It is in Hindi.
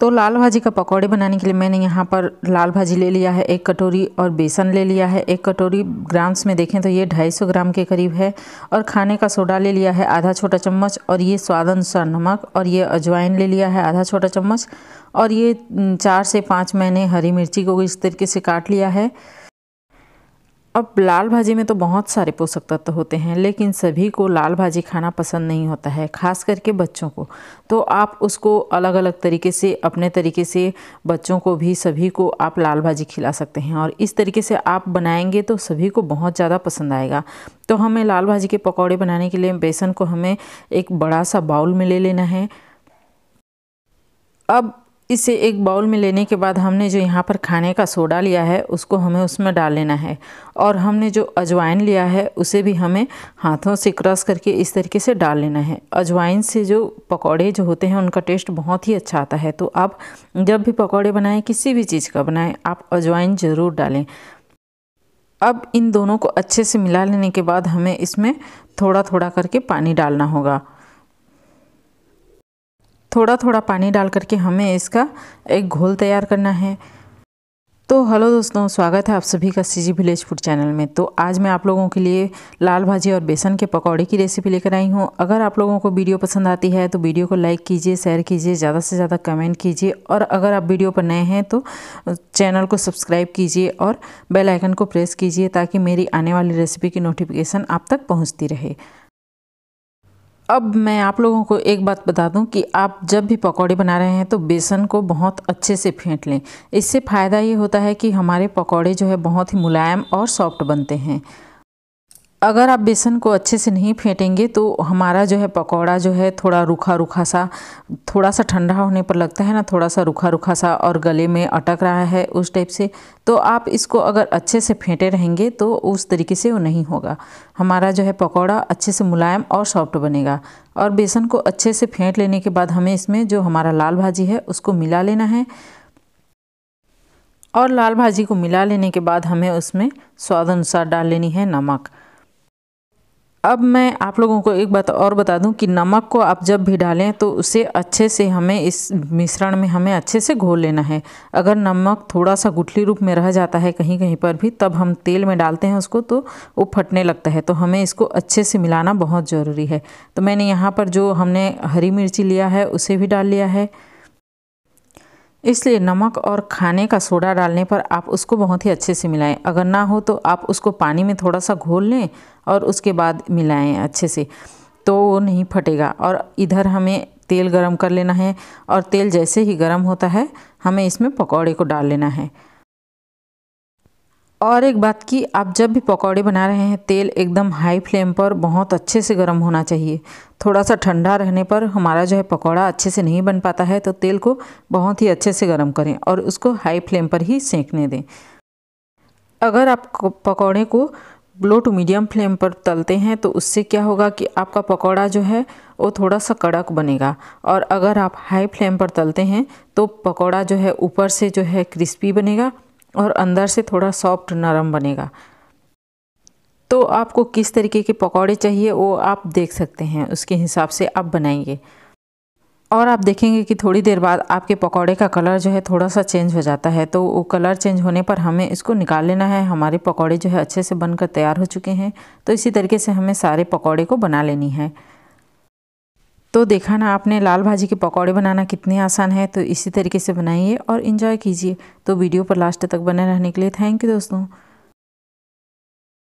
तो लाल भाजी का पकौड़े बनाने के लिए मैंने यहाँ पर लाल भाजी ले लिया है एक कटोरी और बेसन ले लिया है एक कटोरी ग्राम्स में देखें तो ये 250 ग्राम के करीब है और खाने का सोडा ले लिया है आधा छोटा चम्मच और ये स्वाद अनुसार नमक और ये अजवाइन ले लिया है आधा छोटा चम्मच और ये चार से पाँच मैंने हरी मिर्ची को इस तरीके से काट लिया है अब लाल भाजी में तो बहुत सारे पोषक तत्व होते हैं लेकिन सभी को लाल भाजी खाना पसंद नहीं होता है खास करके बच्चों को तो आप उसको अलग अलग तरीके से अपने तरीके से बच्चों को भी सभी को आप लाल भाजी खिला सकते हैं और इस तरीके से आप बनाएंगे तो सभी को बहुत ज़्यादा पसंद आएगा तो हमें लाल भाजी के पकौड़े बनाने के लिए बेसन को हमें एक बड़ा सा बाउल में ले लेना है अब इसे एक बाउल में लेने के बाद हमने जो यहाँ पर खाने का सोडा लिया है उसको हमें उसमें डाल लेना है और हमने जो अजवाइन लिया है उसे भी हमें हाथों से क्रस करके इस तरीके से डाल लेना है अजवाइन से जो पकौड़े जो होते हैं उनका टेस्ट बहुत ही अच्छा आता है तो आप जब भी पकौड़े बनाएं किसी भी चीज़ का बनाएं आप अजवाइन ज़रूर डालें अब इन दोनों को अच्छे से मिला लेने के बाद हमें इसमें थोड़ा थोड़ा करके पानी डालना होगा थोड़ा थोड़ा पानी डाल करके हमें इसका एक घोल तैयार करना है तो हेलो दोस्तों स्वागत है आप सभी का C G village food channel में तो आज मैं आप लोगों के लिए लाल भाजी और बेसन के पकौड़े की रेसिपी लेकर आई हूँ अगर आप लोगों को वीडियो पसंद आती है तो वीडियो को लाइक कीजिए शेयर कीजिए ज़्यादा से ज़्यादा कमेंट कीजिए और अगर आप वीडियो पर नए हैं तो चैनल को सब्सक्राइब कीजिए और बेलाइकन को प्रेस कीजिए ताकि मेरी आने वाली रेसिपी की नोटिफिकेशन आप तक पहुँचती रहे अब मैं आप लोगों को एक बात बता दूं कि आप जब भी पकौड़े बना रहे हैं तो बेसन को बहुत अच्छे से फेंट लें इससे फ़ायदा ये होता है कि हमारे पकौड़े जो है बहुत ही मुलायम और सॉफ्ट बनते हैं अगर आप बेसन को अच्छे से नहीं फेंटेंगे तो हमारा जो है पकौड़ा जो है थोड़ा रूखा रूखा सा थोड़ा सा ठंडा होने पर लगता है ना थोड़ा सा रूखा रूखा सा और गले में अटक रहा है उस टाइप से तो आप इसको अगर अच्छे से फेंटे रहेंगे तो उस तरीके से वो नहीं होगा हमारा जो है पकौड़ा अच्छे से मुलायम और सॉफ्ट बनेगा और बेसन को अच्छे से फेंट लेने के बाद हमें इसमें जो हमारा लाल भाजी है उसको मिला लेना है और लाल भाजी को मिला लेने के बाद हमें उसमें स्वाद अनुसार डाल लेनी है नमक अब मैं आप लोगों को एक बात और बता दूं कि नमक को आप जब भी डालें तो उसे अच्छे से हमें इस मिश्रण में हमें अच्छे से घोल लेना है अगर नमक थोड़ा सा गुठली रूप में रह जाता है कहीं कहीं पर भी तब हम तेल में डालते हैं उसको तो वो फटने लगता है तो हमें इसको अच्छे से मिलाना बहुत ज़रूरी है तो मैंने यहाँ पर जो हमने हरी मिर्ची लिया है उसे भी डाल लिया है इसलिए नमक और खाने का सोडा डालने पर आप उसको बहुत ही अच्छे से मिलाएं अगर ना हो तो आप उसको पानी में थोड़ा सा घोल लें और उसके बाद मिलाएं अच्छे से तो वो नहीं फटेगा और इधर हमें तेल गरम कर लेना है और तेल जैसे ही गरम होता है हमें इसमें पकौड़े को डाल लेना है और एक बात की आप जब भी पकौड़े बना रहे हैं तेल एकदम हाई फ्लेम पर बहुत अच्छे से गर्म होना चाहिए थोड़ा सा ठंडा रहने पर हमारा जो है पकौड़ा अच्छे से नहीं बन पाता है तो तेल को बहुत ही अच्छे से गर्म करें और उसको हाई फ्लेम पर ही सेंकने दें अगर आप पकौड़े को लो टू मीडियम फ्लेम पर तलते हैं तो उससे क्या होगा कि आपका पकौड़ा जो है वो थोड़ा सा कड़क बनेगा और अगर आप हाई फ्लेम पर तलते हैं तो पकौड़ा जो है ऊपर से जो है क्रिस्पी बनेगा और अंदर से थोड़ा सॉफ्ट नरम बनेगा तो आपको किस तरीके के पकौड़े चाहिए वो आप देख सकते हैं उसके हिसाब से आप बनाएंगे और आप देखेंगे कि थोड़ी देर बाद आपके पकौड़े का कलर जो है थोड़ा सा चेंज हो जाता है तो वो कलर चेंज होने पर हमें इसको निकाल लेना है हमारे पकौड़े जो है अच्छे से बनकर तैयार हो चुके हैं तो इसी तरीके से हमें सारे पकौड़े को बना लेनी है तो देखा ना आपने लाल भाजी के पकौड़े बनाना कितने आसान है तो इसी तरीके से बनाइए और इन्जॉय कीजिए तो वीडियो पर लास्ट तक बने रहने के लिए थैंक यू दोस्तों